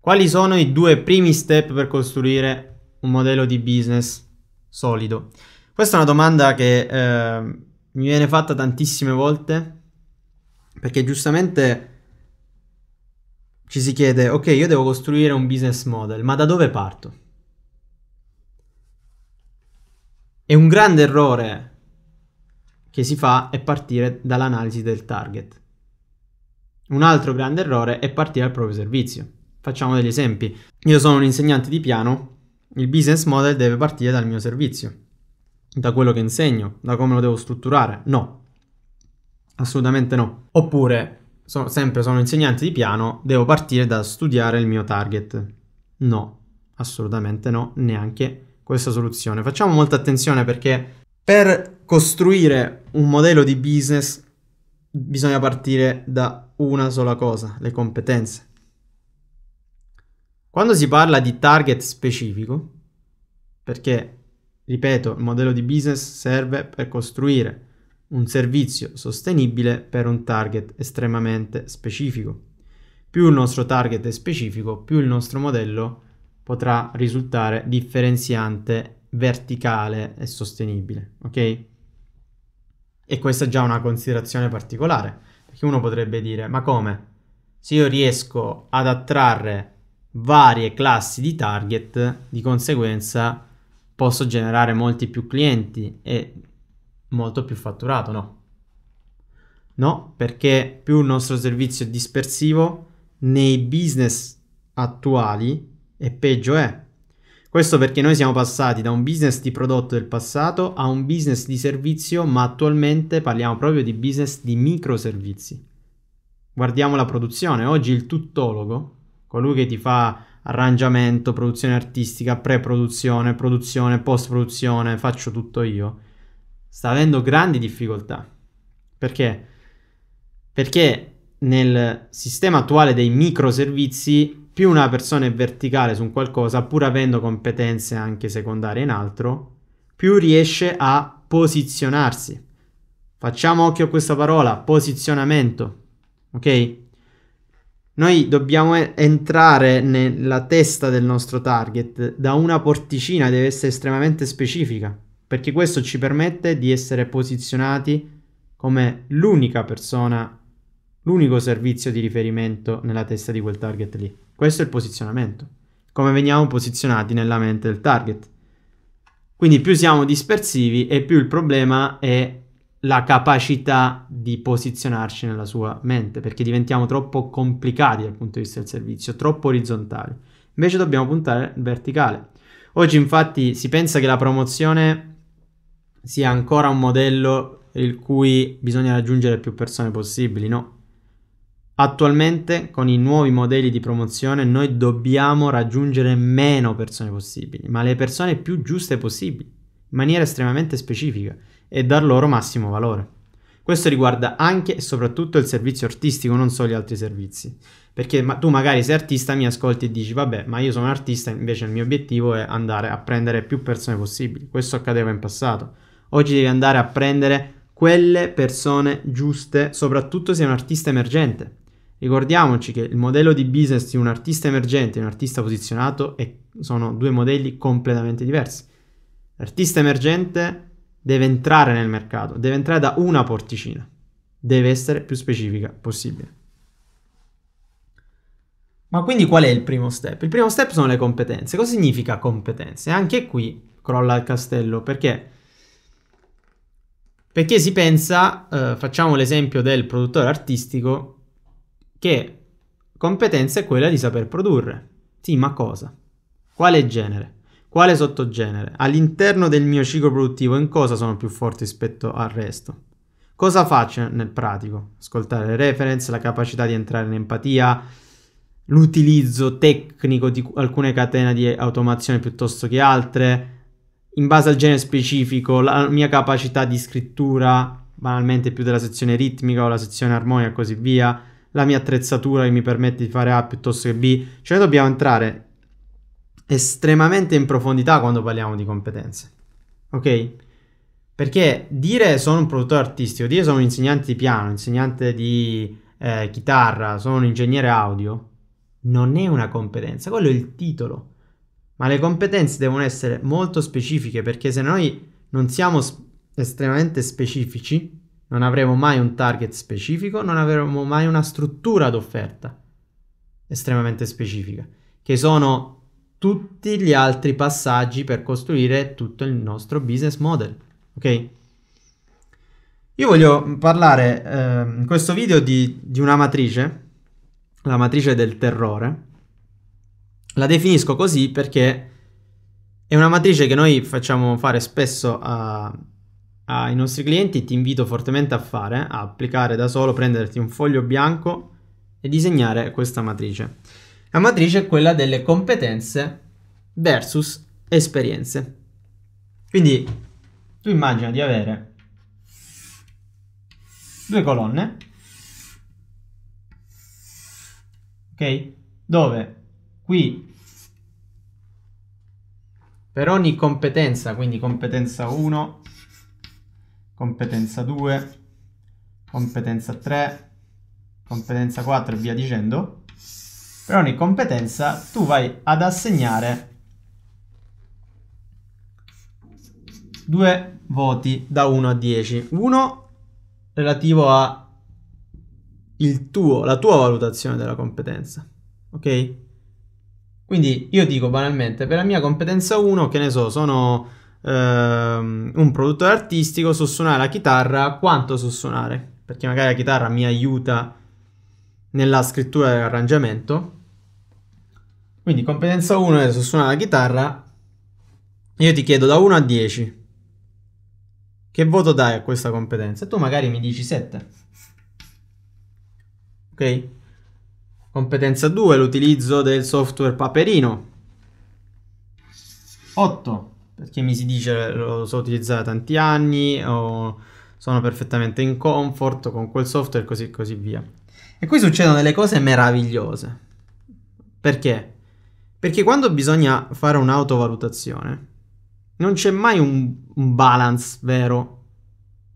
Quali sono i due primi step per costruire un modello di business solido? Questa è una domanda che eh, mi viene fatta tantissime volte perché giustamente ci si chiede, ok, io devo costruire un business model, ma da dove parto? E un grande errore che si fa è partire dall'analisi del target. Un altro grande errore è partire dal proprio servizio. Facciamo degli esempi. Io sono un insegnante di piano, il business model deve partire dal mio servizio, da quello che insegno, da come lo devo strutturare. No, assolutamente no. Oppure, sono, sempre sono un insegnante di piano, devo partire da studiare il mio target. No, assolutamente no, neanche questa soluzione. Facciamo molta attenzione perché per costruire un modello di business bisogna partire da una sola cosa, le competenze. Quando si parla di target specifico, perché, ripeto, il modello di business serve per costruire un servizio sostenibile per un target estremamente specifico. Più il nostro target è specifico, più il nostro modello potrà risultare differenziante, verticale e sostenibile, ok? E questa è già una considerazione particolare, perché uno potrebbe dire, ma come? Se io riesco ad attrarre varie classi di target, di conseguenza posso generare molti più clienti e molto più fatturato, no? No, perché più il nostro servizio è dispersivo nei business attuali e peggio è. Questo perché noi siamo passati da un business di prodotto del passato a un business di servizio, ma attualmente parliamo proprio di business di microservizi. Guardiamo la produzione, oggi il tuttologo colui che ti fa arrangiamento, produzione artistica, pre-produzione, produzione, post-produzione, faccio tutto io, sta avendo grandi difficoltà. Perché? Perché nel sistema attuale dei microservizi, più una persona è verticale su qualcosa, pur avendo competenze anche secondarie in altro, più riesce a posizionarsi. Facciamo occhio a questa parola, posizionamento. Ok? Noi dobbiamo entrare nella testa del nostro target da una porticina, deve essere estremamente specifica, perché questo ci permette di essere posizionati come l'unica persona, l'unico servizio di riferimento nella testa di quel target lì. Questo è il posizionamento, come veniamo posizionati nella mente del target. Quindi più siamo dispersivi e più il problema è la capacità di posizionarci nella sua mente, perché diventiamo troppo complicati dal punto di vista del servizio, troppo orizzontali. Invece dobbiamo puntare verticale. Oggi infatti si pensa che la promozione sia ancora un modello il cui bisogna raggiungere più persone possibili, no? Attualmente con i nuovi modelli di promozione noi dobbiamo raggiungere meno persone possibili, ma le persone più giuste possibili, in maniera estremamente specifica e dar loro massimo valore. Questo riguarda anche e soprattutto il servizio artistico, non solo gli altri servizi. Perché ma tu magari sei artista, mi ascolti e dici, vabbè, ma io sono un artista, invece il mio obiettivo è andare a prendere più persone possibili. Questo accadeva in passato. Oggi devi andare a prendere quelle persone giuste, soprattutto se sei un artista emergente. Ricordiamoci che il modello di business di un artista emergente e un artista posizionato è, sono due modelli completamente diversi. L'artista emergente deve entrare nel mercato, deve entrare da una porticina, deve essere più specifica possibile. Ma quindi qual è il primo step? Il primo step sono le competenze. Cosa significa competenze? Anche qui crolla il castello perché perché si pensa, eh, facciamo l'esempio del produttore artistico, che competenza è quella di saper produrre. Sì, ma cosa? Quale genere? Quale sottogenere? All'interno del mio ciclo produttivo in cosa sono più forte rispetto al resto? Cosa faccio nel pratico? Ascoltare le reference, la capacità di entrare in empatia, l'utilizzo tecnico di alcune catene di automazione piuttosto che altre, in base al genere specifico, la mia capacità di scrittura, banalmente più della sezione ritmica o la sezione armonica e così via, la mia attrezzatura che mi permette di fare A piuttosto che B, cioè dobbiamo entrare estremamente in profondità quando parliamo di competenze. Ok? Perché dire sono un produttore artistico, dire sono un insegnante di piano, insegnante di eh, chitarra, sono un ingegnere audio, non è una competenza, quello è il titolo. Ma le competenze devono essere molto specifiche perché se noi non siamo sp- estremamente specifici, non avremo mai un target specifico, non avremo mai una struttura d'offerta estremamente specifica, che sono tutti gli altri passaggi per costruire tutto il nostro business model. Ok? Io voglio parlare eh, in questo video di, di una matrice, la matrice del terrore. La definisco così perché è una matrice che noi facciamo fare spesso a, ai nostri clienti, ti invito fortemente a fare, a applicare da solo, prenderti un foglio bianco e disegnare questa matrice. La matrice è quella delle competenze versus esperienze. Quindi tu immagina di avere due colonne, ok? Dove qui per ogni competenza, quindi competenza 1, competenza 2, competenza 3, competenza 4 e via dicendo, per ogni competenza tu vai ad assegnare due voti da 1 a 10. Uno relativo a tuo, la tua valutazione della competenza. Ok? Quindi io dico banalmente, per la mia competenza 1, che ne so, sono ehm, un produttore artistico, so suonare la chitarra, quanto so suonare? Perché magari la chitarra mi aiuta nella scrittura dell'arrangiamento. Quindi competenza 1 è su suonare la chitarra. Io ti chiedo da 1 a 10. Che voto dai a questa competenza? tu magari mi dici 7. Ok? Competenza 2, l'utilizzo del software Paperino. 8, perché mi si dice lo so utilizzare da tanti anni o sono perfettamente in comfort con quel software e così, così via. E qui succedono delle cose meravigliose. Perché? Perché quando bisogna fare un'autovalutazione, non c'è mai un, un balance vero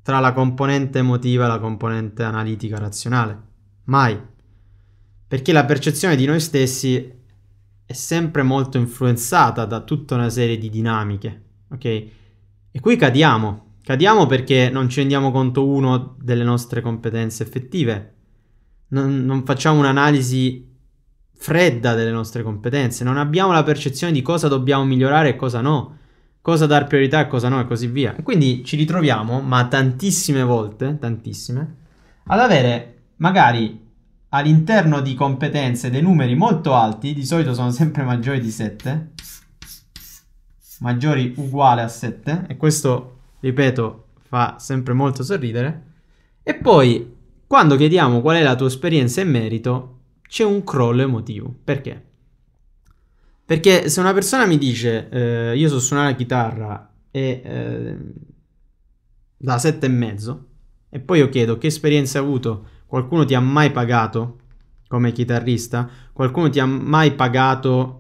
tra la componente emotiva e la componente analitica razionale. Mai. Perché la percezione di noi stessi è sempre molto influenzata da tutta una serie di dinamiche, ok? E qui cadiamo. Cadiamo perché non ci rendiamo conto, uno, delle nostre competenze effettive. Non, non facciamo un'analisi fredda delle nostre competenze, non abbiamo la percezione di cosa dobbiamo migliorare e cosa no, cosa dar priorità e cosa no e così via. Quindi ci ritroviamo, ma tantissime volte, tantissime, ad avere magari all'interno di competenze dei numeri molto alti, di solito sono sempre maggiori di 7, maggiori uguale a 7, e questo, ripeto, fa sempre molto sorridere, e poi quando chiediamo qual è la tua esperienza in merito, c'è un crollo emotivo. Perché? Perché se una persona mi dice eh, io so suonare la chitarra e, eh, da sette e mezzo e poi io chiedo che esperienza hai avuto, qualcuno ti ha mai pagato come chitarrista? Qualcuno ti ha mai pagato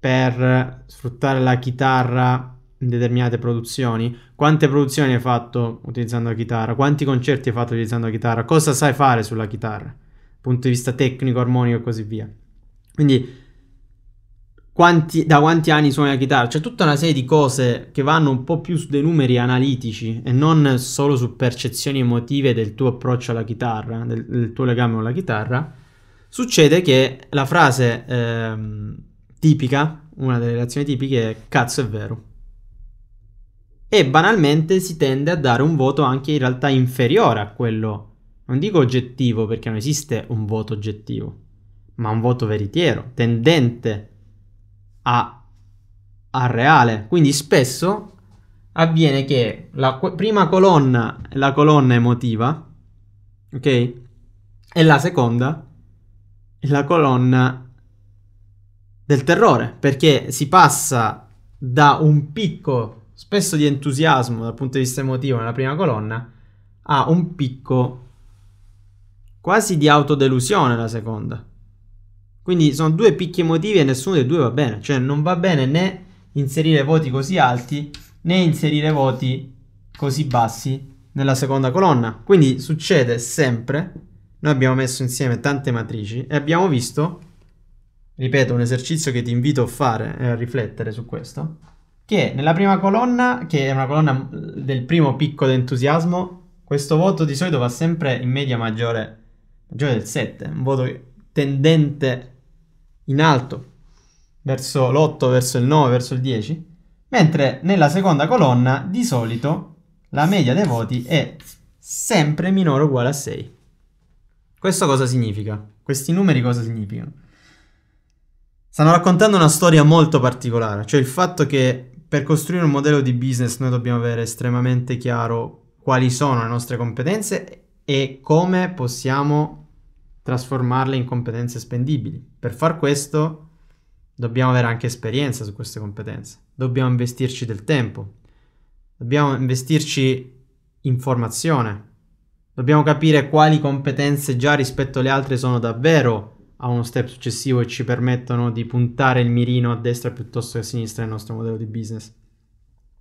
per sfruttare la chitarra in determinate produzioni? Quante produzioni hai fatto utilizzando la chitarra? Quanti concerti hai fatto utilizzando la chitarra? Cosa sai fare sulla chitarra? punto di vista tecnico, armonico e così via. Quindi quanti, da quanti anni suoni la chitarra? C'è tutta una serie di cose che vanno un po' più sui numeri analitici e non solo su percezioni emotive del tuo approccio alla chitarra, del, del tuo legame con la chitarra. Succede che la frase eh, tipica, una delle reazioni tipiche è cazzo è vero. E banalmente si tende a dare un voto anche in realtà inferiore a quello non dico oggettivo perché non esiste un voto oggettivo, ma un voto veritiero, tendente a, a reale. Quindi spesso avviene che la prima colonna è la colonna emotiva, ok? E la seconda è la colonna del terrore, perché si passa da un picco spesso di entusiasmo dal punto di vista emotivo nella prima colonna a un picco quasi di autodelusione la seconda. Quindi sono due picchi emotivi e nessuno dei due va bene. Cioè non va bene né inserire voti così alti né inserire voti così bassi nella seconda colonna. Quindi succede sempre, noi abbiamo messo insieme tante matrici e abbiamo visto, ripeto, un esercizio che ti invito a fare e a riflettere su questo, che nella prima colonna, che è una colonna del primo picco d'entusiasmo, questo voto di solito va sempre in media maggiore maggiore del 7, un voto tendente in alto verso l'8, verso il 9, verso il 10, mentre nella seconda colonna di solito la media dei voti è sempre minore o uguale a 6. Questo cosa significa? Questi numeri cosa significano? Stanno raccontando una storia molto particolare, cioè il fatto che per costruire un modello di business noi dobbiamo avere estremamente chiaro quali sono le nostre competenze e come possiamo trasformarle in competenze spendibili. Per far questo dobbiamo avere anche esperienza su queste competenze, dobbiamo investirci del tempo, dobbiamo investirci in formazione, dobbiamo capire quali competenze già rispetto alle altre sono davvero a uno step successivo e ci permettono di puntare il mirino a destra piuttosto che a sinistra nel nostro modello di business.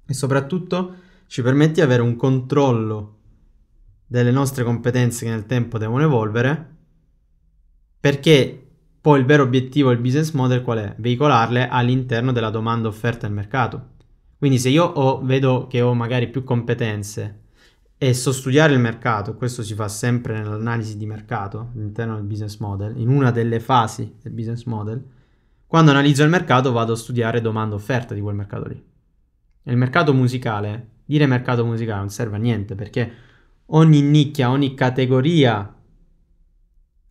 E soprattutto ci permette di avere un controllo delle nostre competenze che nel tempo devono evolvere perché poi il vero obiettivo del business model qual è? Veicolarle all'interno della domanda offerta del mercato. Quindi se io ho, vedo che ho magari più competenze e so studiare il mercato, questo si fa sempre nell'analisi di mercato all'interno del business model, in una delle fasi del business model, quando analizzo il mercato vado a studiare domanda offerta di quel mercato lì. Nel mercato musicale, dire mercato musicale non serve a niente perché ogni nicchia, ogni categoria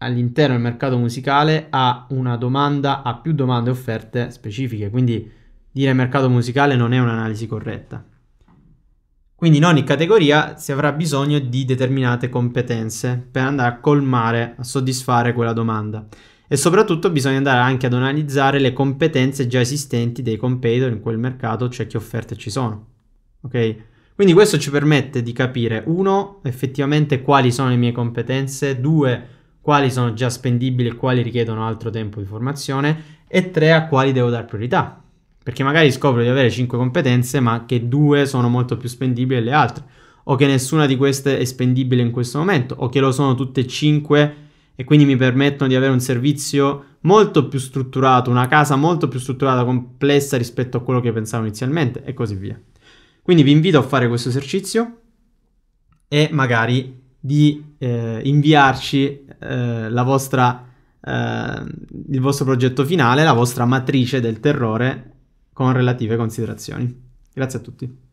all'interno del mercato musicale ha una domanda, ha più domande e offerte specifiche, quindi dire mercato musicale non è un'analisi corretta. Quindi in ogni categoria si avrà bisogno di determinate competenze per andare a colmare, a soddisfare quella domanda. E soprattutto bisogna andare anche ad analizzare le competenze già esistenti dei competitor in quel mercato, cioè che offerte ci sono. Ok? Quindi questo ci permette di capire, uno, effettivamente quali sono le mie competenze, due, quali sono già spendibili e quali richiedono altro tempo di formazione e tre a quali devo dare priorità. Perché magari scopro di avere cinque competenze, ma che due sono molto più spendibili delle altre, o che nessuna di queste è spendibile in questo momento, o che lo sono tutte e 5 e quindi mi permettono di avere un servizio molto più strutturato, una casa molto più strutturata, complessa rispetto a quello che pensavo inizialmente e così via. Quindi vi invito a fare questo esercizio e magari di eh, inviarci eh, la vostra, eh, il vostro progetto finale, la vostra matrice del terrore con relative considerazioni. Grazie a tutti.